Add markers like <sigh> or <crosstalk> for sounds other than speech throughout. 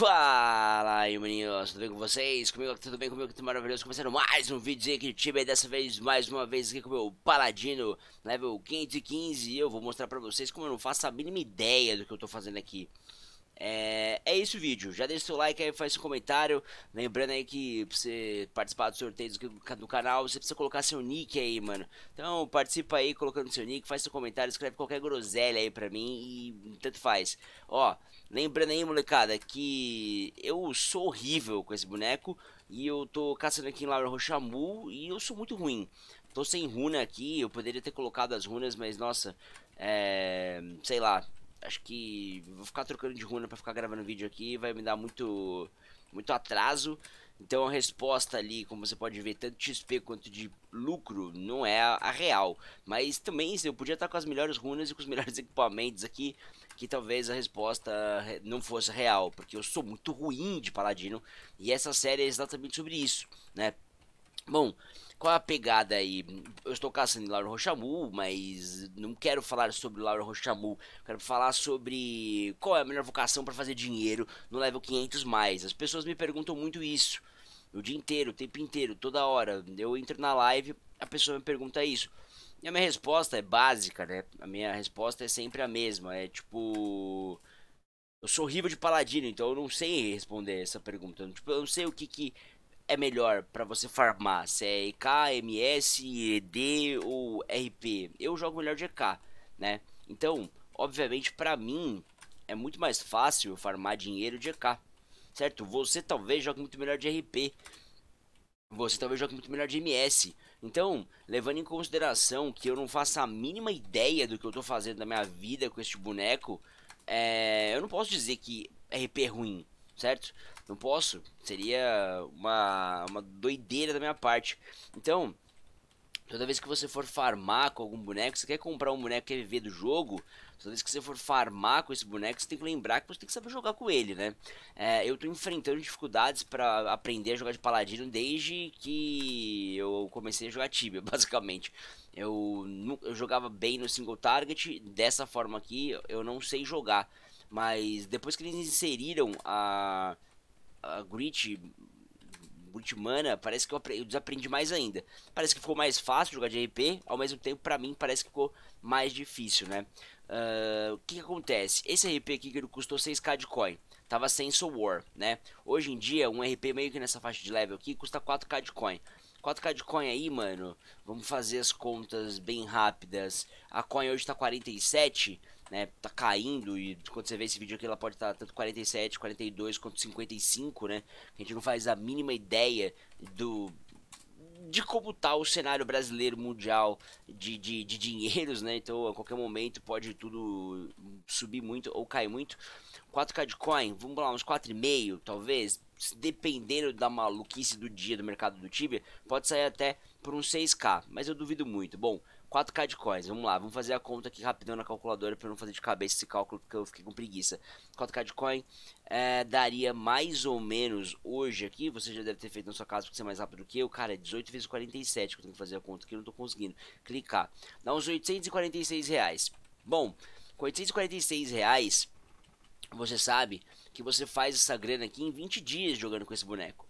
Fala aí, meninos, tudo bem com vocês? Comigo tudo bem? Comigo tudo maravilhoso? Começando mais um vídeo aqui do time, dessa vez, mais uma vez aqui com o meu Paladino, level 515, e eu vou mostrar pra vocês como eu não faço a mínima ideia do que eu tô fazendo aqui. É, é isso o vídeo. Já deixa seu like aí, faz seu comentário. Lembrando aí que pra você participar dos sorteios do canal, você precisa colocar seu nick aí, mano. Então participa aí colocando seu nick, faz seu comentário, escreve qualquer groselha aí pra mim e tanto faz. Ó, lembrando aí, molecada, que eu sou horrível com esse boneco. E eu tô caçando aqui em Laura Rochamu e eu sou muito ruim. Tô sem runa aqui, eu poderia ter colocado as runas, mas nossa, é, sei lá, acho que vou ficar trocando de runa para ficar gravando vídeo aqui, vai me dar muito muito atraso. Então a resposta ali, como você pode ver, tanto de XP quanto de lucro, não é a real. Mas também eu podia estar com as melhores runas e com os <laughs> melhores equipamentos aqui, que talvez a resposta não fosse real, porque eu sou muito ruim de paladino e essa série é exatamente sobre isso, né? Bom, qual é a pegada aí? Eu estou caçando Lauro Rochamu, mas não quero falar sobre Lauro Rochamu. Quero falar sobre qual é a melhor vocação para fazer dinheiro no level 500 mais. As pessoas me perguntam muito isso. O dia inteiro, o tempo inteiro, toda hora. Eu entro na live, a pessoa me pergunta isso. E a minha resposta é básica, né? A minha resposta é sempre a mesma. É tipo. Eu sou horrível de paladino, então eu não sei responder essa pergunta. Tipo, eu não sei o que que é melhor para você farmar? Se é EK, MS, ED ou RP? Eu jogo melhor de EK, né? Então, obviamente, para mim é muito mais fácil farmar dinheiro de EK, certo? Você talvez jogue muito melhor de RP. Você talvez jogue muito melhor de MS. Então, levando em consideração que eu não faço a mínima ideia do que eu tô fazendo na minha vida com este boneco, é... eu não posso dizer que RP é ruim, certo? Não posso. Seria uma, uma doideira da minha parte. Então, toda vez que você for farmar com algum boneco, você quer comprar um boneco que quer viver do jogo, toda vez que você for farmar com esse boneco, você tem que lembrar que você tem que saber jogar com ele, né? É, eu tô enfrentando dificuldades para aprender a jogar de paladino desde que eu comecei a jogar Tibia, <laughs> basicamente. Eu, eu jogava bem no single target, dessa forma aqui eu não sei jogar. Mas depois que eles inseriram a a Grit, Grit Mana, parece que eu, eu, desaprendi mais ainda. Parece que ficou mais fácil jogar de RP, ao mesmo tempo, para mim, parece que ficou mais difícil, né? Uh, o que, que, acontece? Esse RP aqui que custou 6k de coin, tava sem Soul War, né? Hoje em dia, um RP meio que nessa faixa de level aqui custa 4k de coin. 4k de coin aí, mano, vamos fazer as contas bem rápidas. A coin hoje tá 47, né, tá caindo e quando você vê esse vídeo aqui ela pode estar tá tanto 47, 42 quanto 55, né? A gente não faz a mínima ideia do de como tá o cenário brasileiro mundial de, de, de dinheiros, né? Então a qualquer momento pode tudo subir muito ou cair muito. 4K de coin, vamos lá, uns 4,5 talvez, dependendo da maluquice do dia do mercado do Tibia, pode sair até por uns 6K, mas eu duvido muito. Bom, 4k de coins, vamos lá, vamos fazer a conta aqui rapidão na calculadora para não fazer de cabeça esse cálculo porque eu fiquei com preguiça. 4k de coin é, daria mais ou menos hoje aqui, você já deve ter feito na sua casa porque você é mais rápido que eu, cara, é 18 vezes 47 que eu tenho que fazer a conta aqui, eu não tô conseguindo clicar. Dá uns 846 reais. Bom, com 846 reais, você sabe que você faz essa grana aqui em 20 dias jogando com esse boneco.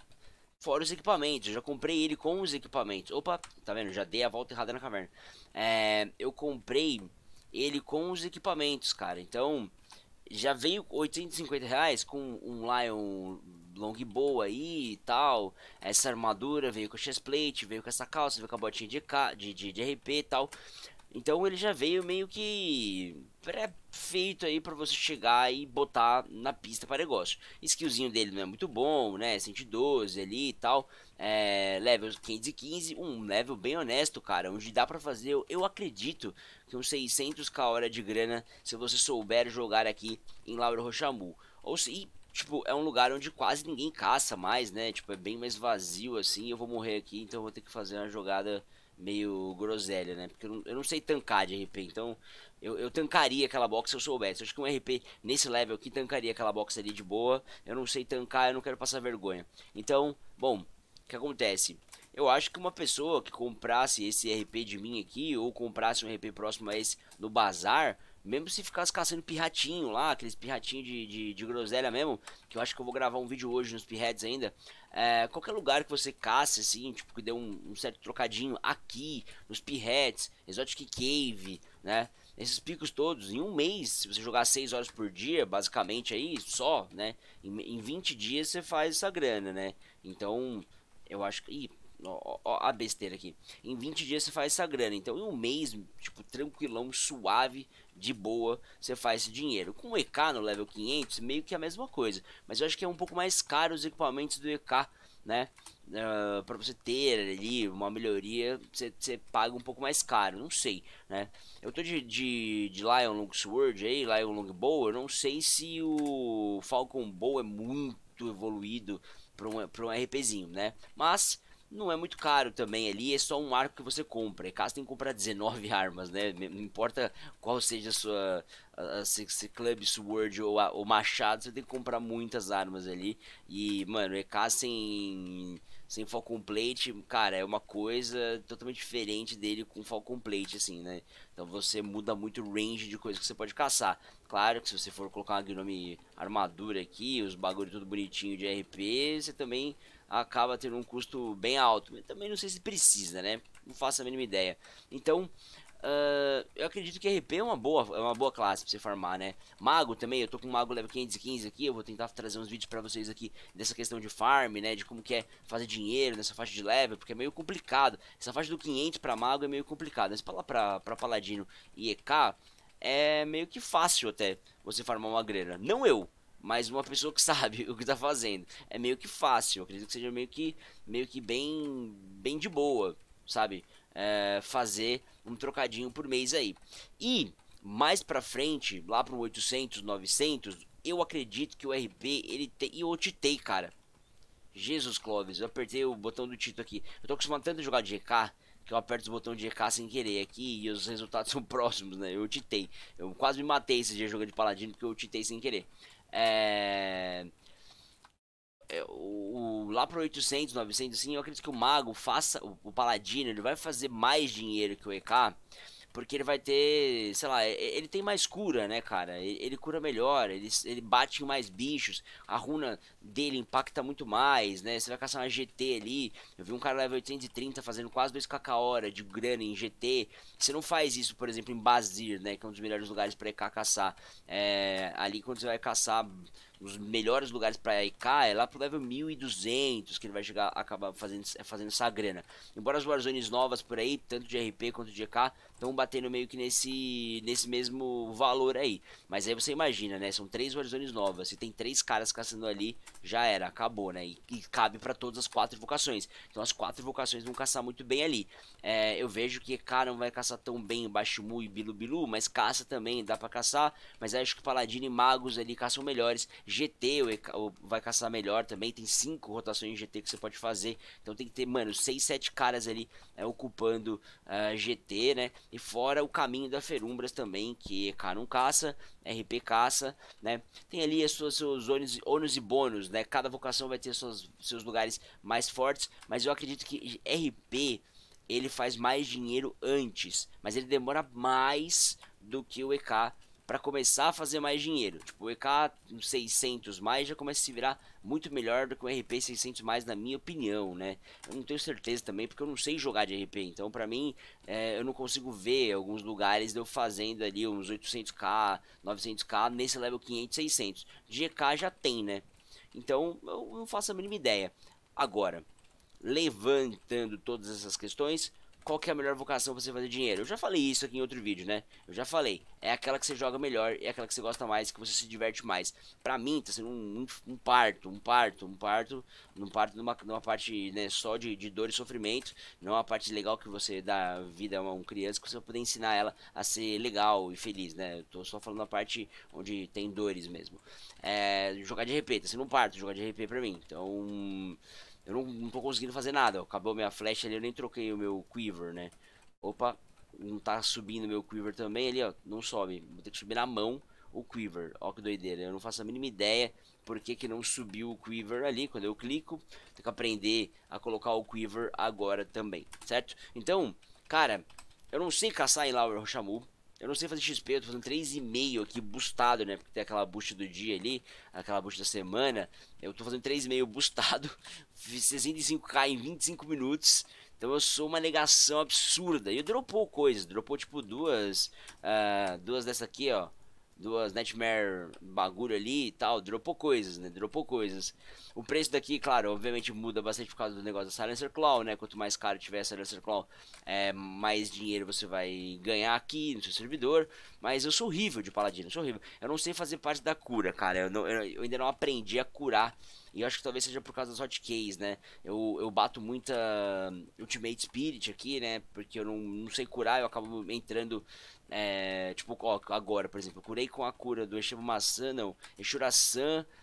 Fora os equipamentos, eu já comprei ele com os equipamentos. Opa, tá vendo? Já dei a volta errada na caverna. É, eu comprei ele com os equipamentos, cara. Então, já veio 850 reais com um Lion Longbow aí e tal. Essa armadura veio com chestplate, veio com essa calça, veio com a botinha de, de, de, de RP e tal. Então ele já veio meio que pré-feito aí para você chegar e botar na pista para negócio. Skillzinho dele não é muito bom, né? 112 ali e tal. É, level 515, um level bem honesto, cara. Onde dá para fazer, eu acredito, que uns 600k hora de grana se você souber jogar aqui em Lauro Rochamu. Ou se, tipo, é um lugar onde quase ninguém caça mais, né? Tipo, é bem mais vazio assim. Eu vou morrer aqui, então vou ter que fazer uma jogada meio groselha, né? Porque eu não, eu não, sei tancar de RP, então eu, eu tancaria aquela box se eu soubesse. Eu acho que um RP nesse level aqui tancaria aquela box ali de boa. Eu não sei tancar, eu não quero passar vergonha. Então, bom, o que acontece? Eu acho que uma pessoa que comprasse esse RP de mim aqui, ou comprasse um RP próximo a esse no bazar, mesmo se ficasse caçando pirratinho lá, aqueles pirratinhos de, de, de, groselha mesmo, que eu acho que eu vou gravar um vídeo hoje nos pirreds ainda, é, qualquer lugar que você caça, assim, tipo, que deu um, um certo trocadinho aqui, nos P-Heads, Exotic Cave, né? Esses picos todos, em um mês, se você jogar 6 horas por dia, basicamente aí, é só, né? Em, em 20 dias você faz essa grana, né? Então, eu acho que. Ih, Ó, a besteira aqui. Em 20 dias você faz essa grana. Então, em um mês, tipo, tranquilão, suave, de boa, você faz esse dinheiro. Com o EK no level 500, meio que é a mesma coisa. Mas eu acho que é um pouco mais caro os equipamentos do EK, né? Uh, ah, para você ter ali uma melhoria, você, paga um pouco mais caro, não sei, né? Eu tô de, de, de Lion Long Sword aí, Lion Long Bow, eu não sei se o Falcon Bow é muito evoluído para um, pra um RPzinho, né? Mas não é muito caro também ali, é só um arco que você compra. E é caso tem que comprar 19 <laughs> armas, né? Não importa qual seja a sua a, a, se, se Club Sword ou, a, Machado, você tem que comprar muitas armas ali. E, mano, EKs é sem sem Falcon Plate, cara, é uma coisa totalmente diferente dele com Falcon Plate, assim, né? Então você muda muito o range de coisas que você pode caçar. Claro que se você for colocar uma Gnome armadura aqui, os bagulho tudo bonitinho de RP, você também acaba tendo um custo bem alto. Mas também não sei se precisa, né? Não faço a mínima ideia. Então, Uh, eu acredito que RP é uma boa, é uma boa classe pra você farmar, né? Mago também, eu tô com um mago level 515 aqui, eu vou tentar trazer uns vídeos pra vocês aqui dessa questão de farm, né? De como que é fazer dinheiro nessa faixa de level, porque é meio complicado. Essa faixa do 500 pra mago é meio complicado, mas pra, pra, pra paladino e EK é meio que fácil até você farmar uma grana. Não eu, mas uma pessoa que <laughs> sabe o que tá fazendo. É meio que fácil, eu acredito que seja meio que, meio que bem, bem de boa, sabe? é, fazer um trocadinho por mês aí. E mais para frente, lá pro 800, 900, eu acredito que o RP ele tem e eu titei, cara. Jesus Clóvis, eu apertei o botão do Tito aqui. Eu tô acostumado tanto a jogar de EK que eu aperto o botão de EK sem querer aqui e os resultados <laughs> são próximos, né? Eu titei. Eu quase me matei esse dia jogando de paladino porque eu titei sem querer. É... É, o, lá pro 800, 900, assim, eu acredito que o mago faça, o, o, paladino, ele vai fazer mais dinheiro que o EK, porque ele vai ter, sei lá, ele tem mais cura, né, cara? Ele, ele cura melhor, ele, ele bate em mais bichos, a runa dele impacta muito mais, né? Você vai caçar uma GT ali, eu vi um cara level 830 fazendo quase 2kk hora de grana em GT, você não faz isso, por exemplo, em Bazir, né, que é um dos melhores lugares para EK caçar, é, ali quando você vai caçar os melhores lugares para IK é lá pro level 1200 que ele vai chegar, acabar fazendo, fazendo essa grana. Embora as Warzones novas por aí, tanto de RP quanto de EK, estão batendo meio que nesse, nesse mesmo valor aí. Mas aí você imagina, né? São três Warzones novas, se tem três caras caçando ali, já era, acabou, né? E, e cabe para todas as quatro vocações. Então as quatro vocações vão caçar muito bem ali. É, eu vejo que EK não vai caçar tão bem Bashimu e Bilu Bilu, mas caça também, dá para caçar. Mas acho que Paladino e Magos ali caçam melhores GT o, vai caçar melhor também. Tem cinco rotações de GT que você pode fazer. Então tem que ter, mano, seis, sete caras ali é, ocupando uh, ah, GT, né? E fora o caminho da Ferumbras também, que EK não caça, RP caça, né? Tem ali as suas, seus ônus, e bônus, né? Cada vocação vai ter seus seus lugares mais fortes. Mas eu acredito que RP ele faz mais dinheiro antes, mas ele demora mais do que o EK para começar a fazer mais dinheiro. Tipo, o EK 600 mais já começa a se virar muito melhor do que o RP 600 mais, na minha opinião, né? Eu não tenho certeza também, porque eu não sei jogar de RP. Então, para mim, é, eu não consigo ver alguns lugares eu fazendo ali uns 800k, 900k nesse level 500, 600. De EK já tem, né? Então, eu não faço a mínima ideia. Agora, levantando todas essas questões, qual que é a melhor vocação pra você fazer dinheiro. Eu já falei isso aqui em outro vídeo, né? Eu já falei. É aquela que você joga melhor, é aquela que você gosta mais, que você se diverte mais. Pra mim, tá sendo um, um, um parto, um parto, um parto. Um parto numa, numa parte né, só de, de dor e sofrimento. Não é uma parte legal que você dá vida a uma criança, que você poder ensinar ela a ser legal e feliz, né? Eu tô só falando a parte onde tem dores mesmo. É, jogar de RP, tá sendo um parto jogar de RP pra mim. Então eu não, não tô conseguindo fazer nada. Acabou minha flecha ali, eu nem troquei o meu quiver, né? Opa, não tá subindo meu quiver também ali, ó. Não sobe. Vou ter que subir na mão o quiver. Ó que doideira. Eu não faço a mínima ideia porque que não subiu o quiver ali quando eu clico. Tem que aprender a colocar o quiver agora também, certo? Então, cara, eu não sei caçar em Laura Rochamu. Eu não sei fazer XP, eu tô fazendo 3,5 aqui boostado, né? Porque tem aquela boost do dia ali, aquela boost da semana. Eu tô fazendo 3,5 boostado, <laughs> fiz 65k em 25 minutos. Então eu sou uma negação absurda. E eu dropou coisas, dropou tipo duas, uh, duas dessa aqui, ó duas Nightmare bagulho ali e tal, dropou coisas, né? Dropou coisas. O preço daqui, claro, obviamente muda bastante por causa do negócio da Silencer Claw, né? Quanto mais caro tiver a Silencer Claw, é, mais dinheiro você vai ganhar aqui no seu servidor. Mas eu sou horrível de paladino, sou horrível. Eu não sei fazer parte da cura, cara. Eu, não, eu ainda não aprendi a curar. E eu acho que talvez seja por causa das hotkeys, né? Eu, eu bato muita Ultimate Spirit aqui, né? Porque eu não, não sei curar, eu acabo entrando é, tipo, ó, agora, por exemplo, eu curei com a cura do Eshiro Maçã, não,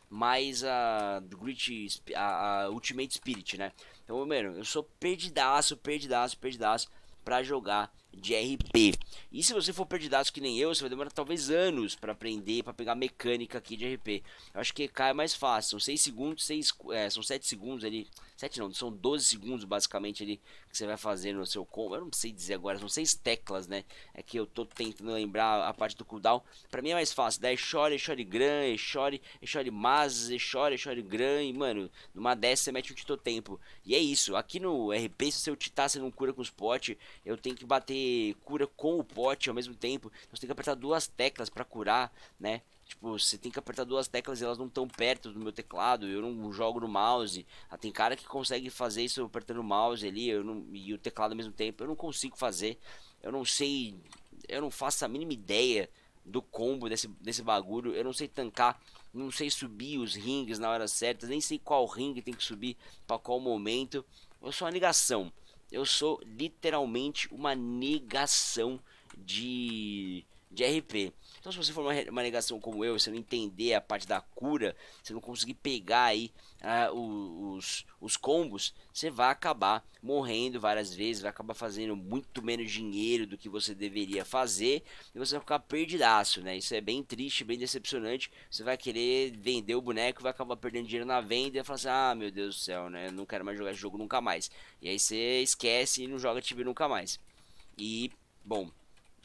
mais a do Grit, a, a, Ultimate Spirit, né? Então, mano, eu sou perdidaço, perdidaço, perdidaço pra jogar de RP. E se você for perdidaço que nem eu, você vai demorar talvez anos para aprender, para pegar mecânica aqui de RP. Eu acho que EK é mais fácil, são 6 segundos, seis é, são 7 segundos ali, 7 não, são 12 segundos basicamente ali que você vai fazer no seu combo. Eu não sei dizer agora, são 6 teclas, né? É que eu tô tentando lembrar a parte do cooldown. Para mim é mais fácil, daí né? chore, é chore gran, chore, chore mas, chore, chore gran, e mano, numa dessa você mete um tempo E é isso, aqui no RP se seu titá você não cura com os potes, eu tenho que bater cura com o pote ao mesmo tempo. Então você tem que apertar duas teclas para curar, né? Tipo, você tem que apertar duas teclas e elas não estão perto do meu teclado. Eu não jogo no mouse. Ah, tem cara que consegue fazer isso apertando o mouse ali eu não, e o teclado ao mesmo tempo. Eu não consigo fazer. Eu não sei. Eu não faço a mínima ideia do combo desse, desse bagulho. Eu não sei tancar. Não sei subir os rings na hora certa. Nem sei qual ring tem que subir para qual momento. Eu sou uma ligação eu sou literalmente uma negação de, de RP. Então, se você for uma, uma negação como eu, você não entender a parte da cura, você não conseguir pegar aí ah, os, os combos, você vai acabar morrendo várias vezes, vai acabar fazendo muito menos dinheiro do que você deveria fazer e você vai ficar perdidaço, né? Isso é bem triste, bem decepcionante. Você vai querer vender o boneco, vai acabar perdendo dinheiro na venda e vai falar assim: ah, meu Deus do céu, né? Eu não quero mais jogar esse jogo nunca mais. E aí você esquece e não joga Tibia nunca mais. E, bom,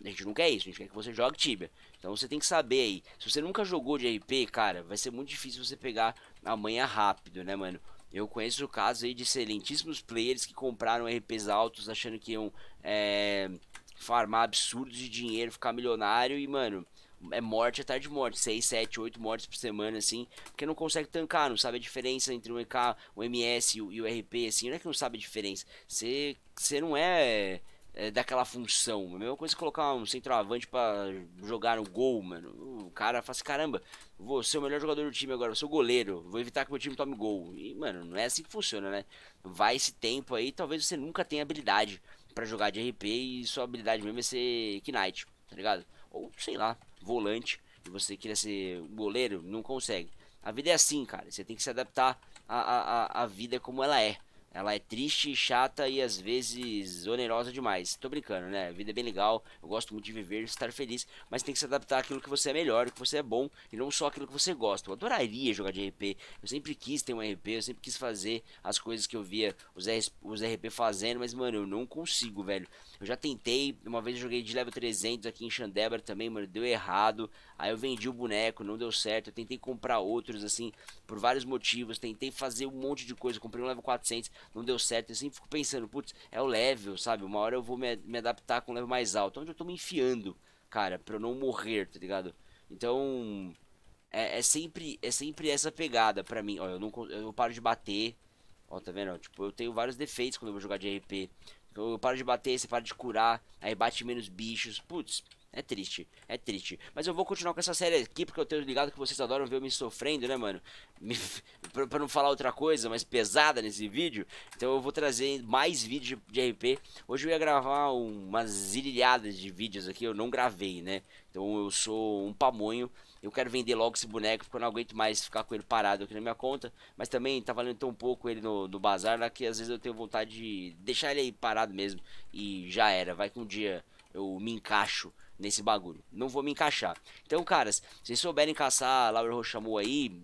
a gente não quer é isso, a gente quer que você jogue Tibia. Então você tem que saber aí. Se você nunca jogou de RP, cara, vai ser muito difícil você pegar a manha rápido, né, mano? Eu conheço o caso aí de excelentíssimos players que compraram RPs altos achando que iam é, farmar absurdos de dinheiro, ficar milionário e, mano, é morte atrás de morte. 6, 7, 8 mortes por semana, assim, porque não consegue tancar, não sabe a diferença entre um EK, um MS e o, e o RP, assim, não é que não sabe a diferença. Você não é é, daquela função. A mesma coisa que colocar um centroavante para jogar no gol, mano. O cara faz caramba, vou ser o melhor jogador do time agora, vou ser o goleiro, vou evitar que meu time tome gol. E, mano, não é assim que funciona, né? Vai esse tempo aí, talvez você nunca tenha habilidade para jogar de RP e sua habilidade mesmo é ser Knight, tá ligado? Ou, sei lá, volante, e você queria ser goleiro, não consegue. A vida é assim, cara. Você tem que se adaptar à, à, à vida como ela é. Ela é triste, chata e às vezes onerosa demais. Tô brincando, né? A vida é bem legal, eu gosto muito de viver, estar feliz, mas tem que se adaptar àquilo que você é melhor, que você é bom, e não só aquilo que você gosta. Eu adoraria jogar de RP, eu sempre quis ter um RP, eu sempre quis fazer as coisas que eu via os, R os RP fazendo, mas mano, eu não consigo, velho. Eu já tentei, uma vez eu joguei de level 300 aqui em Xandebra também, mano, deu errado. Aí eu vendi o boneco, não deu certo, eu tentei comprar outros, assim, por vários motivos, tentei fazer um monte de coisa, comprei um level 400 não deu certo, assim, fico pensando, putz, é o level, sabe? Uma hora eu vou me, me adaptar com o level mais alto. Onde então, eu tô me enfiando, cara, pra eu não morrer, tá ligado? Então, é, é sempre, é sempre essa pegada pra mim. Ó, eu não eu paro de bater. Ó, tá vendo? Tipo, eu tenho vários defeitos quando eu vou jogar de RP. Eu paro de bater, você para de curar, aí bate menos bichos. Putz, é triste, é triste. Mas eu vou continuar com essa série aqui, porque eu tenho ligado que vocês adoram ver eu me sofrendo, né, mano? Me... <laughs> pra, não falar outra coisa mais pesada nesse vídeo. Então eu vou trazer mais vídeos de RP. Hoje eu ia gravar umas zilhadas de vídeos aqui, eu não gravei, né? Então eu sou um pamonho. Eu quero vender logo esse boneco, porque eu não aguento mais ficar com ele parado aqui na minha conta. Mas também tá valendo tão pouco ele no, no bazar lá né, que às vezes eu tenho vontade de deixar ele aí parado mesmo. E já era. Vai que um dia eu me encaixo nesse bagulho. Não vou me encaixar. Então, caras, se vocês souberem caçar Laura Rochamou aí,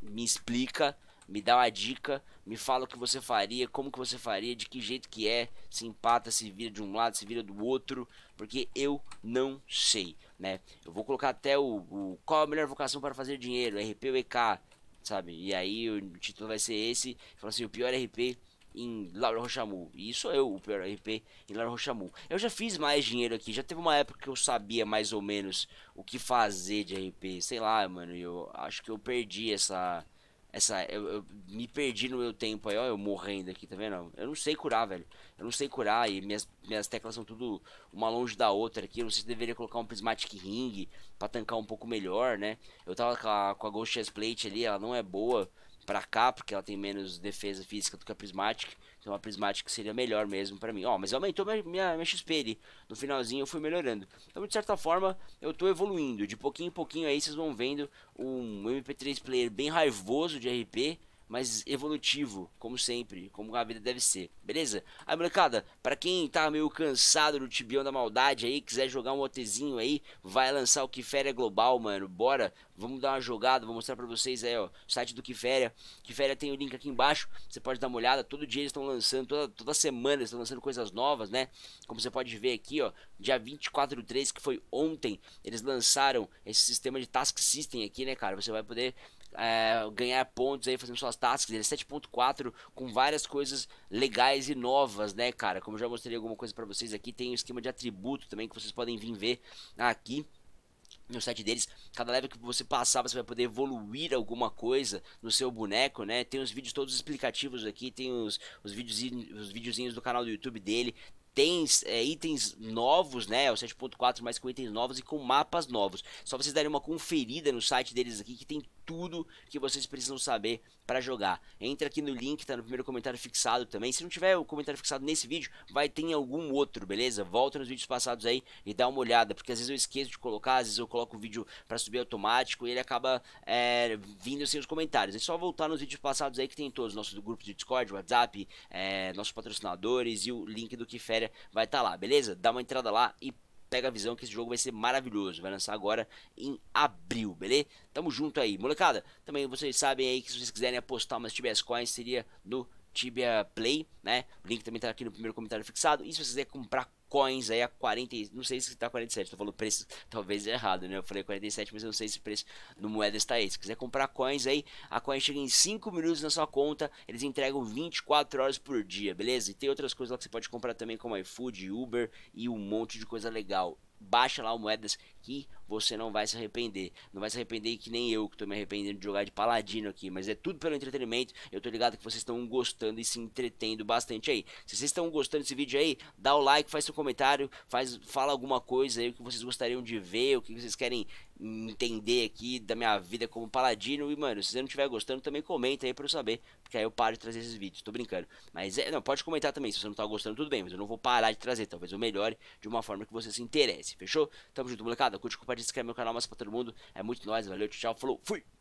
me explica, me dá uma dica, me fala o que você faria, como que você faria, de que jeito que é, se empata, se vira de um lado, se vira do outro, porque eu não sei, né? Eu vou colocar até o, o qual a melhor vocação para fazer dinheiro, RP ou EK, sabe? E aí o título vai ser esse, falando assim, o pior RP em La Rochamu. E isso é o RP em La Rochamu. Eu já fiz mais dinheiro aqui, já teve uma época que eu sabia mais ou menos o que fazer de RP. Sei lá, mano, eu acho que eu perdi essa. Essa, eu, eu me perdi no meu tempo aí, ó, eu morrendo aqui, tá vendo? Eu não sei curar, velho. Eu não sei curar e minhas, minhas teclas são tudo uma longe da outra aqui. Eu não sei se deveria colocar um Prismatic Ring pra tancar um pouco melhor, né? Eu tava com a, com a Ghost Chest Plate ali, ela não é boa para cá, porque ela tem menos defesa física do que a Prismatic. Então a Prismatic seria melhor mesmo para mim. Ó, oh, mas aumentou minha, minha, minha XP ali. No finalzinho eu fui melhorando. Então de certa forma eu tô evoluindo. De pouquinho em pouquinho aí vocês vão vendo um MP3 player bem raivoso de RP mas evolutivo, como sempre, como a vida deve ser, beleza? Aí, molecada, pra quem tá meio cansado do tibião da maldade aí, quiser jogar um OTzinho aí, vai lançar o Kiféria é Global, mano, bora, vamos dar uma jogada, vou mostrar pra vocês aí, ó, o site do Kiféria, Kiféria tem o link aqui embaixo, você pode dar uma olhada, todo dia eles estão lançando, toda, toda semana eles estão lançando coisas novas, né? Como você pode ver aqui, ó, dia 24 do 3, que foi ontem, eles lançaram esse sistema de Task System aqui, né, cara? Você vai poder é, ganhar pontos aí fazendo suas tasks. Ele é 7.4 com várias coisas legais e novas, né, cara? Como eu já mostrei alguma coisa para vocês aqui, tem um esquema de atributo também que vocês podem vir ver aqui no site deles, cada level que você passar, você vai poder evoluir alguma coisa no seu boneco, né? Tem os vídeos todos explicativos aqui, tem os, os, videozinhos, os videozinhos do canal do YouTube dele, tem é, itens novos, né? É o 7.4 mais com itens novos e com mapas novos. Só vocês darem uma conferida no site deles aqui que tem tudo que vocês precisam saber para jogar. Entra aqui no link, tá no primeiro comentário fixado também. Se não tiver o comentário fixado nesse vídeo, vai ter em algum outro, beleza? Volta nos vídeos passados aí e dá uma olhada, porque às vezes eu esqueço de colocar, às vezes eu coloco o vídeo para subir automático e ele acaba é, vindo sem os comentários. É só voltar nos vídeos passados aí que tem todos, os nossos grupos de Discord, WhatsApp, é, nossos patrocinadores e o link do Kiféria vai estar tá lá, beleza? Dá uma entrada lá e pega a visão que esse jogo vai ser maravilhoso. Vai lançar agora em abril, beleza? Tamo junto aí, molecada. Também vocês sabem aí que se vocês quiserem apostar umas TBS Coins, seria no Tibia Play, né? O link também tá aqui no primeiro comentário fixado. E se você quiser comprar coins aí a 40, não sei se tá 47, tô falando preço talvez errado, né? Eu falei 47, mas eu não sei se o preço do moeda está aí. Se quiser comprar coins aí, a coin chega em 5 minutos na sua conta, eles entregam 24 horas por dia, beleza? E tem outras coisas lá que você pode comprar também como iFood, Uber e um monte de coisa legal baixa lá o Moedas que você não vai se arrepender. Não vai se arrepender que nem eu que tô me arrependendo de jogar de paladino aqui, mas é tudo pelo entretenimento. Eu tô ligado que vocês estão gostando e se entretendo bastante aí. Se vocês estão gostando desse vídeo aí, dá o like, faz seu comentário, faz, fala alguma coisa aí o que vocês gostariam de ver, o que vocês querem entender aqui da minha vida como paladino. E, mano, se você não estiver gostando, também comenta aí pra eu saber. Porque aí eu paro de trazer esses vídeos. Tô brincando. Mas, é, não, pode comentar também. Se você não tá gostando, tudo bem. Mas eu não vou parar de trazer. Talvez eu melhore de uma forma que você se interesse. Fechou? Tamo junto, molecada. Curte, compartilha, se inscreve no canal. Mas pra todo mundo. É muito nóis. Valeu, tchau, tchau. Falou, fui!